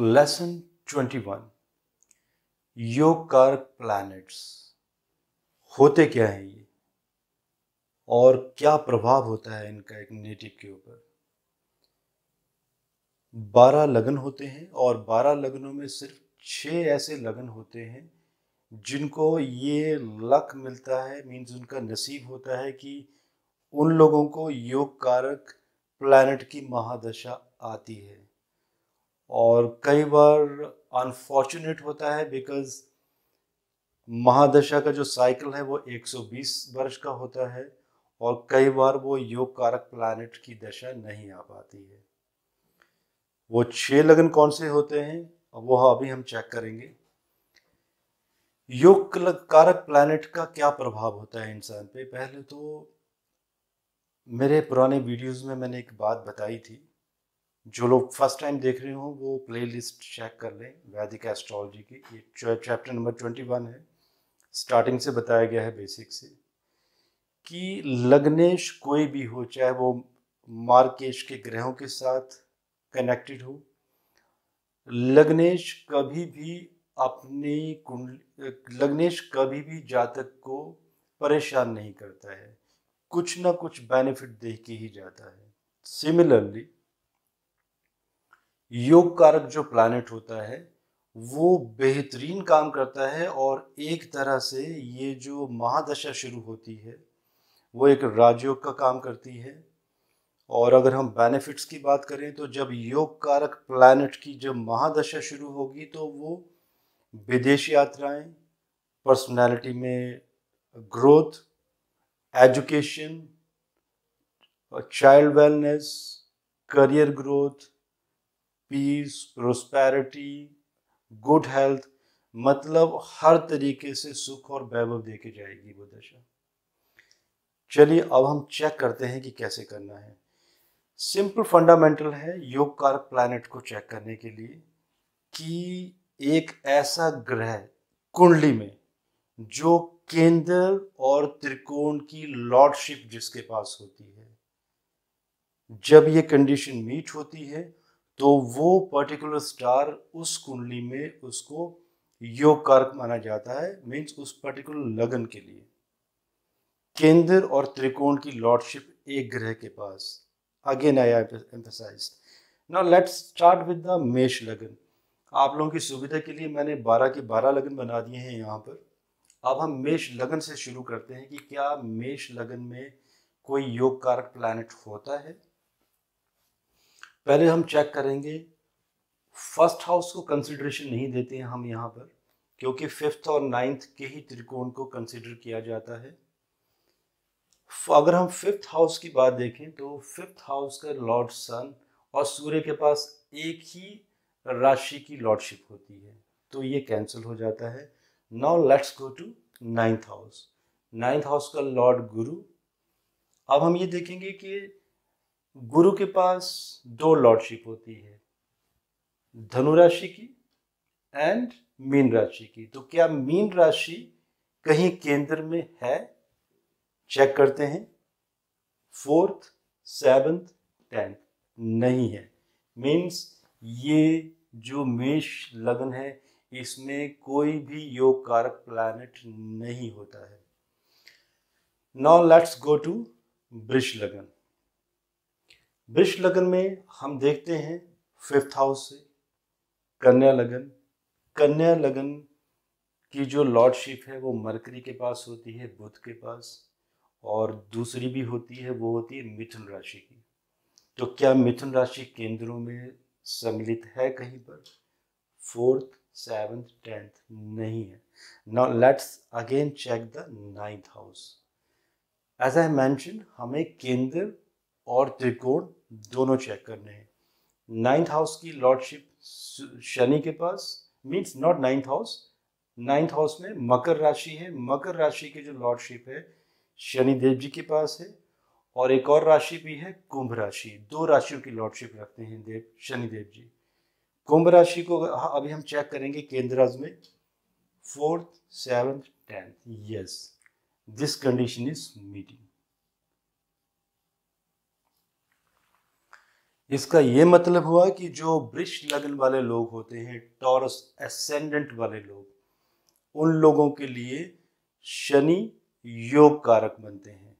lesson twenty one योग कर planets होते क्या हैं ये और क्या प्रभाव होता है इनका एक नेटिव के ऊपर बारह लगन होते हैं और बारह लगनों में सिर्फ छह ऐसे लगन होते हैं जिनको ये लक मिलता है मीन्स उनका नसीब होता है कि उन लोगों को योग कारक प्लैनेट की महादशा आती है और कई बार अनफॉर्चुनेट होता है बिकॉज महादशा का जो साइकिल है वो 120 वर्ष का होता है और कई बार वो योग कारक प्लानट की दशा नहीं आ पाती है वो छह लगन कौन से होते हैं वो अभी हम चेक करेंगे योग कारक प्लानट का क्या प्रभाव होता है इंसान पे पहले तो मेरे पुराने वीडियोस में मैंने एक बात बताई थी जो लोग फर्स्ट टाइम देख रहे हो वो प्ले लिस्ट चेक कर लें वैदिक एस्ट्रोलॉजी की ये चैप्टर नंबर ट्वेंटी वन है स्टार्टिंग से बताया गया है बेसिक से कि लग्नेश कोई भी हो चाहे वो मार्केश के ग्रहों के साथ कनेक्टेड हो लग्नेश कभी भी अपनी कुंडली लग्नेश कभी भी जातक को परेशान नहीं करता है कुछ ना कुछ बेनिफिट देख के ही जाता है सिमिलरली योग कारक जो प्लानट होता है वो बेहतरीन काम करता है और एक तरह से ये जो महादशा शुरू होती है वो एक राजयोग का काम करती है और अगर हम बेनिफिट्स की बात करें तो जब योग कारक प्लानट की जब महादशा शुरू होगी तो वो विदेश यात्राएं पर्सनालिटी में growth education child wellness career growth peace prosperity good health मतलब हर तरीके से सुख और वैभव दे के जाएगी वो दशा चलिए अब हम चेक करते हैं कि कैसे करना है सिंपल फंडामेंटल है योग कार प्लानिट को चेक करने के लिए कि एक ऐसा ग्रह कुंडली में जो केंद्र और त्रिकोण की लॉर्डशिप जिसके पास होती है जब ये कंडीशन मीट होती है तो वो पर्टिकुलर स्टार उस कुंडली में उसको योग कारक माना जाता है मीन्स उस पर्टिकुलर लगन के लिए केंद्र और त्रिकोण की लॉर्डशिप एक ग्रह के पास again I emphasise now let's start with the मेष लगन आप लोगों की सुविधा के लिए मैंने 12 के 12 लगन बना दिए हैं यहाँ पर अब हम मेष लगन से शुरू करते हैं कि क्या मेष लगन में कोई योग कारक प्लानट होता है पहले हम चेक करेंगे फर्स्ट हाउस को कंसिडरेशन नहीं देते हैं हम यहाँ पर क्योंकि फिफ्थ और नाइन्थ के ही त्रिकोण को कंसिडर किया जाता है अगर हम फिफ्थ हाउस की बात देखें तो फिफ्थ हाउस का लॉर्ड सन और सूर्य के पास एक ही राशि की लॉर्डशिप होती है तो ये कैंसिल हो जाता है now let's go to ninth house ninth house का लॉर्ड गुरु अब हम ये देखेंगे कि गुरु के पास दो लॉर्डशिप होती है धनु राशि की एंड मीन राशि की तो क्या मीन राशि कहीं केंद्र में है चेक करते हैं फोर्थ सेवंथ टेंथ नहीं है मीन्स ये जो मेष लग्न है इसमें कोई भी योग कारक प्लानट नहीं होता है नाउ लेट्स गो टू वृष लगन वृक्ष लगन में हम देखते हैं फिफ्थ हाउस से कन्या लगन कन्या लगन की जो लॉर्डशिप है वो मरकरी के पास होती है बुध के पास और दूसरी भी होती है वो होती है मिथुन राशि की तो क्या मिथुन राशि केंद्रों में सम्मिलित है कहीं पर फोर्थ सेवन्थ टेंथ नहीं है now let's again check the ninth house as I mention हमें केंद्र और त्रिकोण दोनों चेक करने हैं नाइन्थ हाउस की लॉर्डशिप शनि के पास means not ninth house ninth house में मकर राशि है मकर राशि की जो लॉर्डशिप है शनि देव जी के पास है और एक और राशि भी है कुंभ राशि दो राशियों की लॉर्डशिप रखते हैं देव शनिदेव जी कुंभ राशि को अभी हम चेक करेंगे केंद्र में fourth seventh tenth yes this condition is meeting इसका ये मतलब हुआ कि जो वृक्ष लगन वाले लोग होते हैं टॉरस एसेंडेंट वाले लोग उन लोगों के लिए शनि योग कारक बनते हैं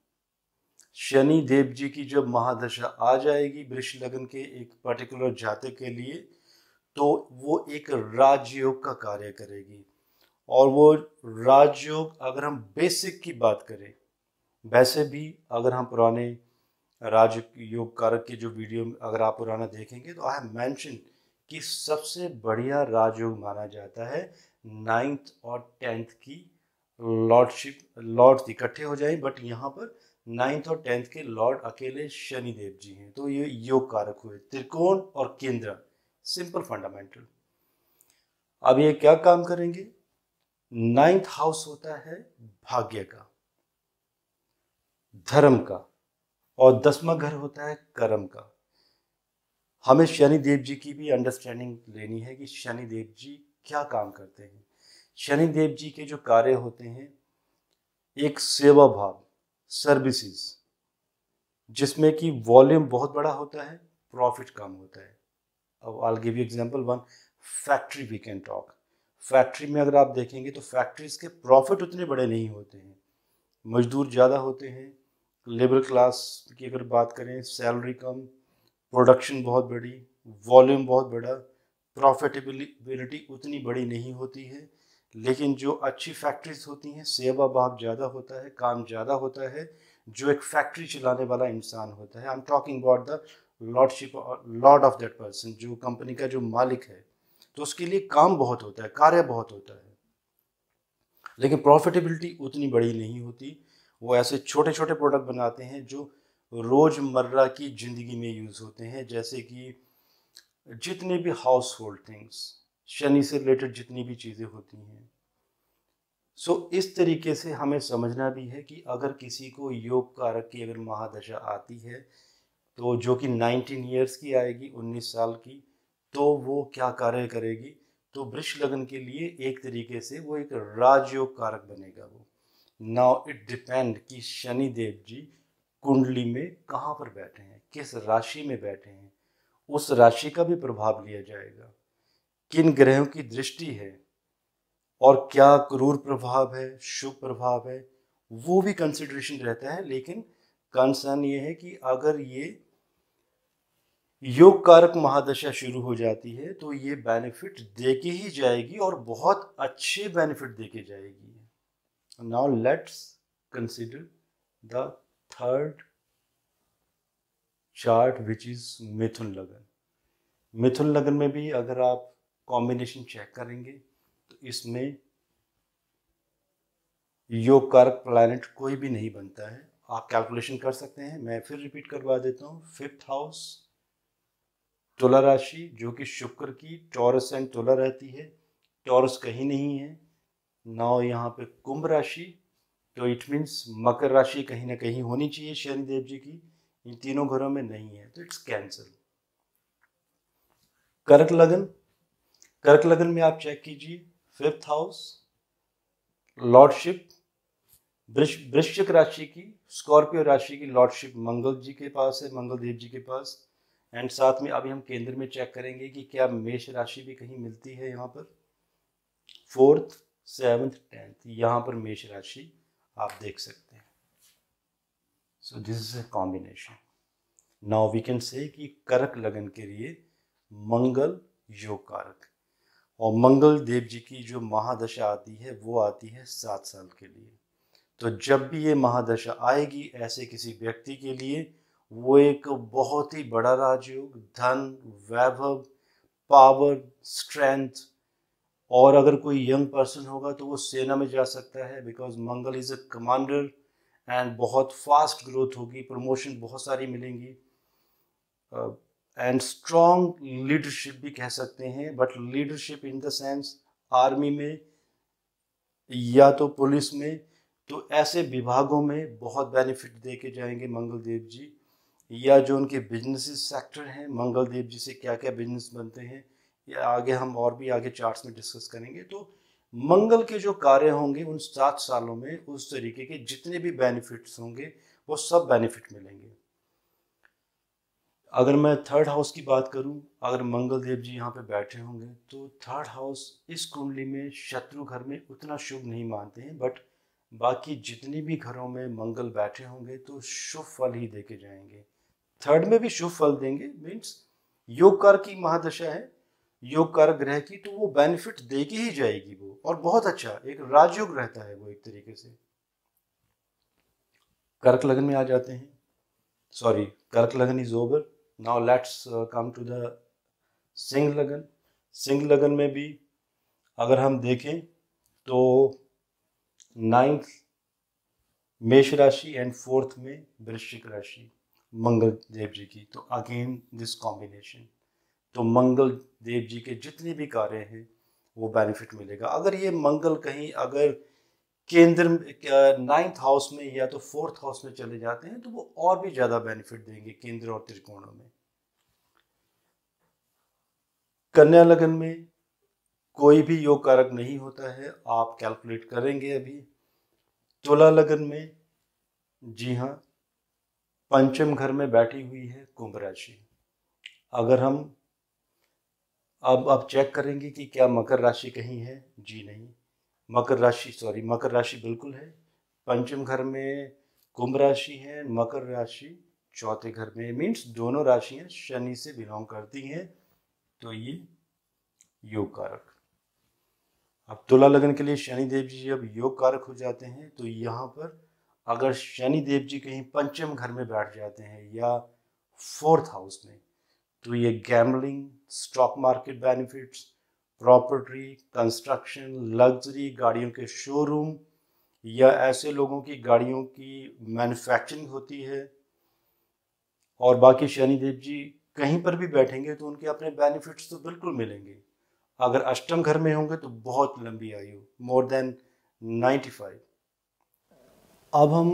शनि देव जी की जब महादशा आ जाएगी वृक्ष लगन के एक पर्टिकुलर जाते के लिए तो वो एक राजयोग का कार्य करेगी और वो राजयोग अगर हम बेसिक की बात करें वैसे भी अगर हम पुराने राज योग कारक की जो वीडियो अगर आप पुराना देखेंगे तो आई हैव मैंशन कि सबसे बढ़िया राजयोग माना जाता है नाइन्थ और टेंथ की लॉर्डशिप लॉर्ड इकट्ठे हो जाए बट यहाँ पर नाइन्थ और टेंथ के लॉर्ड अकेले शनिदेव जी हैं तो ये योग कारक हुए त्रिकोण और केंद्र सिंपल फंडामेंटल अब ये क्या काम करेंगे नाइन्थ हाउस होता है भाग्य का धर्म का और दसवा घर होता है कर्म का हमें शनिदेव जी की भी अंडरस्टैंडिंग लेनी है कि शनिदेव जी क्या काम करते हैं शनिदेव जी के जो कार्य होते हैं एक सेवा भाव सर्विसेज जिसमें कि वॉल्यूम बहुत बड़ा होता है प्रॉफिट कम होता है अब I'll give you example one factory we can talk factory में अगर आप देखेंगे तो फैक्ट्रीज के प्रॉफिट उतने बड़े नहीं होते हैं मजदूर ज़्यादा होते हैं लेबर क्लास की अगर बात करें सैलरी कम प्रोडक्शन बहुत बड़ी वॉल्यूम बहुत बड़ा प्रॉफिटेबिलिटी उतनी बड़ी नहीं होती है लेकिन जो अच्छी फैक्ट्रीज होती हैं सेवा भाव ज़्यादा होता है काम ज़्यादा होता है जो एक फैक्ट्री चलाने वाला इंसान होता है I am talking about the lordship lord of that person जो कंपनी का जो मालिक है तो उसके लिए काम बहुत होता है कार्य बहुत होता है लेकिन प्रॉफिटेबिलिटी उतनी बड़ी नहीं होती वो ऐसे छोटे छोटे प्रोडक्ट बनाते हैं जो रोज़मर्रा की ज़िंदगी में यूज़ होते हैं जैसे कि जितने भी हाउस होल्ड थिंग्स शनि से रिलेटेड जितनी भी चीज़ें होती हैं सो so, इस तरीके से हमें समझना भी है कि अगर किसी को योग कारक की अगर महादशा आती है तो जो कि 19 ईयर्स की आएगी 19 साल की तो वो क्या कार्य करेगी तो वृक्ष लगन के लिए एक तरीके से वो एक राजयोग कारक बनेगा वो नाउ इट डिपेंड कि शनि देव जी कुंडली में कहाँ पर बैठे हैं किस राशि में बैठे हैं उस राशि का भी प्रभाव लिया जाएगा किन ग्रहों की दृष्टि है और क्या क्रूर प्रभाव है शुभ प्रभाव है वो भी कंसिड्रेशन रहता है लेकिन कंसर्न ये है कि अगर ये योग कारक महादशा शुरू हो जाती है तो ये बेनिफिट देके ही जाएगी और बहुत अच्छे बेनिफिट देके जाएगी now let's consider the third chart which is मिथुन लगन मिथुन लगन में भी अगर आप कॉम्बिनेशन चेक करेंगे तो इसमें योग कारक प्लानट कोई भी नहीं बनता है आप कैलकुलेशन कर सकते हैं मैं फिर रिपीट करवा देता हूँ फिफ्थ हाउस तुला राशि जो कि शुक्र की टॉरस एंड तुला रहती है टॉरस कहीं नहीं है नाउ यहाँ पे कुंभ राशि तो इट मीन्स मकर राशि कहीं ना कहीं होनी चाहिए शनिदेव जी की इन तीनों घरों में नहीं है तो इट्स कैंसल कर्क लगन कर्क लगन में आप चेक कीजिए फिफ्थ हाउस लॉर्डशिप वृश्चिक राशि की स्कॉर्पियो राशि की लॉर्डशिप मंगल जी के पास है मंगल देव जी के पास एंड साथ में अभी हम केंद्र में चेक करेंगे कि क्या मेष राशि भी कहीं मिलती है यहाँ पर फोर्थ सेवन्थ टेंथ यहाँ पर मेष राशि आप देख सकते हैं so this is a combination now we can say कि करक लगन के लिए मंगल योग कारक और मंगल देव जी की जो महादशा आती है वो आती है सात साल के लिए तो जब भी ये महादशा आएगी ऐसे किसी व्यक्ति के लिए वो एक बहुत ही बड़ा राजयोग धन वैभव पावर स्ट्रेंथ और अगर कोई यंग पर्सन होगा तो वो सेना में जा सकता है बिकॉज मंगल इज़ अ कमांडर एंड बहुत फास्ट ग्रोथ होगी प्रमोशन बहुत सारी मिलेंगी एंड स्ट्रॉन्ग लीडरशिप भी कह सकते हैं but leadership in the sense army में या तो पुलिस में तो ऐसे विभागों में बहुत बेनिफिट दे के जाएंगे मंगल देव जी या जो उनके बिजनेस सेक्टर हैं मंगल देव जी से क्या क्या बिजनेस बनते हैं या आगे हम और भी आगे चार्ट्स में डिस्कस करेंगे तो मंगल के जो कार्य होंगे उन सात सालों में उस तरीके के जितने भी बेनिफिट्स होंगे वो सब बेनिफिट मिलेंगे अगर मैं थर्ड हाउस की बात करूं अगर मंगल देव जी यहाँ पे बैठे होंगे तो थर्ड हाउस इस कुंडली में शत्रु घर में उतना शुभ नहीं मानते हैं बट बाकी जितने भी घरों में मंगल बैठे होंगे तो शुभ फल ही देके जाएंगे थर्ड में भी शुभ फल देंगे मीन्स योग कर की महादशा है योग कारक ग्रह की तो वो बेनिफिट दे के ही जाएगी वो और बहुत अच्छा एक राजयोग रहता है वो एक तरीके से कर्क लगन में आ जाते हैं सॉरी कर्क लगन is over now let's come to the सिंह लगन सिंह लगन में भी अगर हम देखें तो नाइन्थ मेष राशि एंड फोर्थ में वृश्चिक राशि मंगल देव जी की तो अगेन दिस कॉम्बिनेशन तो मंगल देव जी के जितने भी कार्य हैं वो बेनिफिट मिलेगा अगर ये मंगल कहीं अगर केंद्र नाइन्थ हाउस में या तो फोर्थ हाउस में चले जाते हैं तो वो और भी ज़्यादा बेनिफिट देंगे केंद्र और त्रिकोणों में कन्या लगन में कोई भी योग कारक नहीं होता है आप कैलकुलेट करेंगे अभी तुला लगन में जी हाँ पंचम घर में बैठी हुई है कुंभ राशि अगर हम अब आप चेक करेंगे कि क्या मकर राशि कहीं है जी नहीं मकर राशि सॉरी मकर राशि बिल्कुल है पंचम घर में कुंभ राशि है मकर राशि चौथे घर में मीन्स दोनों राशियां शनि से बिलोंग करती हैं तो ये योग कारक अब तुला लगन के लिए शनि देव जी जब योग कारक हो जाते हैं तो यहाँ पर अगर शनि देव जी कहीं पंचम घर में बैठ जाते हैं या फोर्थ हाउस में to ये gambling, stock market benefits, property, construction, luxury, गाड़ियों के showroom या ऐसे लोगों की गाड़ियों की मैन्युफैक्चरिंग होती है और बाकी शनिदेव जी कहीं पर भी बैठेंगे तो उनके अपने बेनिफिट्स तो बिल्कुल मिलेंगे अगर अष्टम घर में होंगे तो बहुत लंबी आयु मोर देन 95 अब हम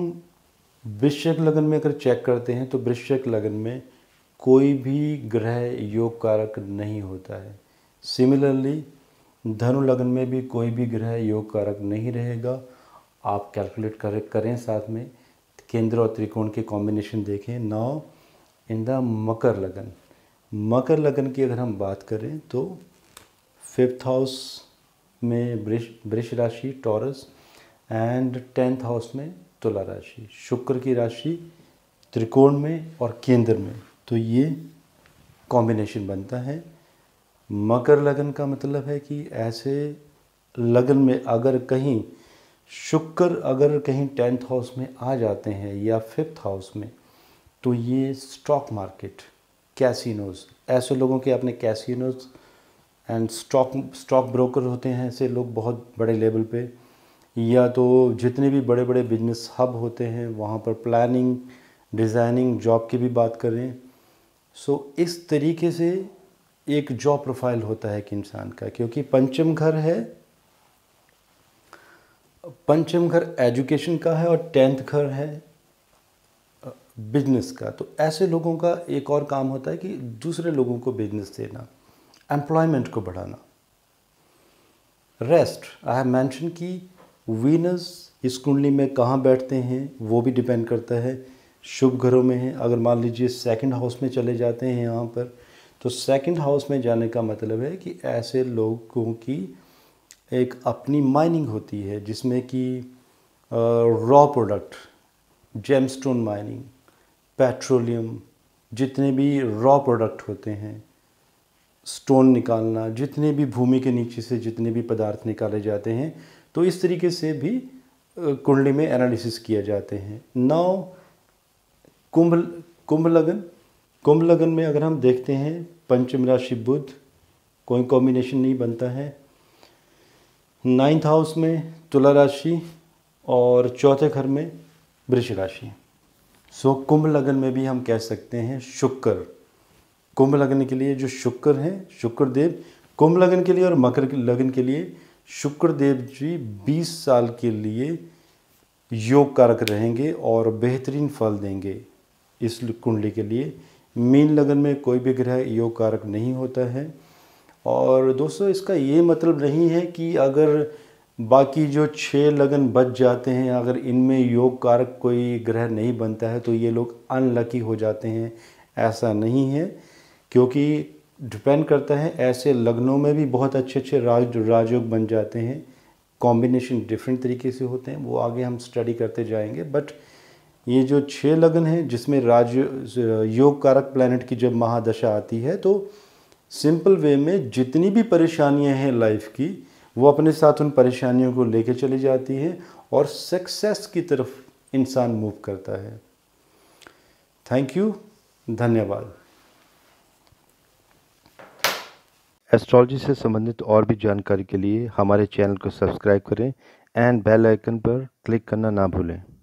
वृश्चिक लगन में अगर चेक करते हैं तो वृश्चिक लगन में कोई भी ग्रह योग कारक नहीं होता है सिमिलरली धनु लग्न में भी कोई भी ग्रह योग कारक नहीं रहेगा आप कैलकुलेट कर करें साथ में केंद्र और त्रिकोण के कॉम्बिनेशन देखें नौ इन द मकर लगन मकर लगन की अगर हम बात करें तो फिफ्थ हाउस में वृक्ष वृष राशि टॉरस एंड टेंथ हाउस में तुला राशि शुक्र की राशि त्रिकोण में और केंद्र में तो ये कॉम्बिनेशन बनता है मकर लगन का मतलब है कि ऐसे लगन में अगर कहीं शुक्र अगर कहीं टेंथ हाउस में आ जाते हैं या फिफ्थ हाउस में तो ये स्टॉक मार्केट कैसीनोज ऐसे लोगों के अपने casinos and stock stock broker होते हैं ऐसे लोग बहुत बड़े लेवल पे या तो जितने भी बड़े बड़े बिजनेस हब होते हैं वहाँ पर प्लानिंग डिज़ाइनिंग जॉब की भी बात करें सो so, इस तरीके से एक जॉब प्रोफाइल होता है एक इंसान का क्योंकि पंचम घर है पंचम घर एजुकेशन का है और टेंथ घर है बिजनेस का तो ऐसे लोगों का एक और काम होता है कि दूसरे लोगों को बिजनेस देना एम्प्लॉयमेंट को बढ़ाना रेस्ट आई हैव मैंशन की वीनस इस कुंडली में कहाँ बैठते हैं वो भी डिपेंड करता है शुभ घरों में है अगर मान लीजिए सेकंड हाउस में चले जाते हैं यहाँ पर तो सेकंड हाउस में जाने का मतलब है कि ऐसे लोगों की एक अपनी माइनिंग होती है जिसमें कि raw product gemstone mining petroleum जितने भी रॉ प्रोडक्ट होते हैं स्टोन निकालना जितने भी भूमि के नीचे से जितने भी पदार्थ निकाले जाते हैं तो इस तरीके से भी कुंडली में एनालिसिस किया जाते हैं नाउ कुंभ कुंभ लगन कुंभ लगन में अगर हम देखते हैं पंचम राशि बुध कोई कॉम्बिनेशन नहीं बनता है नाइन्थ हाउस में तुला राशि और चौथे घर में वृष राशि सो कुंभ लगन में भी हम कह सकते हैं शुक्र कुंभ लगन के लिए जो शुक्र हैं शुक्र देव कुंभ लगन के लिए और मकर लगन के लिए शुक्र देव जी 20 साल के लिए योग कारक रहेंगे और बेहतरीन फल देंगे इस कुंडली के लिए मीन लगन में कोई भी ग्रह योग कारक नहीं होता है और दोस्तों इसका ये मतलब नहीं है कि अगर बाकी जो छः लगन बच जाते हैं अगर इनमें योग कारक कोई ग्रह नहीं बनता है तो ये लोग अनलकी हो जाते हैं ऐसा नहीं है क्योंकि डिपेंड करता है ऐसे लग्नों में भी बहुत अच्छे अच्छे राज राजयोग बन जाते हैं कॉम्बिनेशन डिफरेंट तरीके से होते हैं वो आगे हम स्टडी करते जाएंगे बट ये जो छः लगन है जिसमें राज योग कारक प्लैनेट की जब महादशा आती है तो सिंपल वे में जितनी भी परेशानियां हैं लाइफ की वो अपने साथ उन परेशानियों को लेके चली जाती है और सक्सेस की तरफ इंसान मूव करता है थैंक यू धन्यवाद एस्ट्रोलॉजी से संबंधित और भी जानकारी के लिए हमारे चैनल को सब्सक्राइब करें एंड बेल आइकन पर क्लिक करना ना भूलें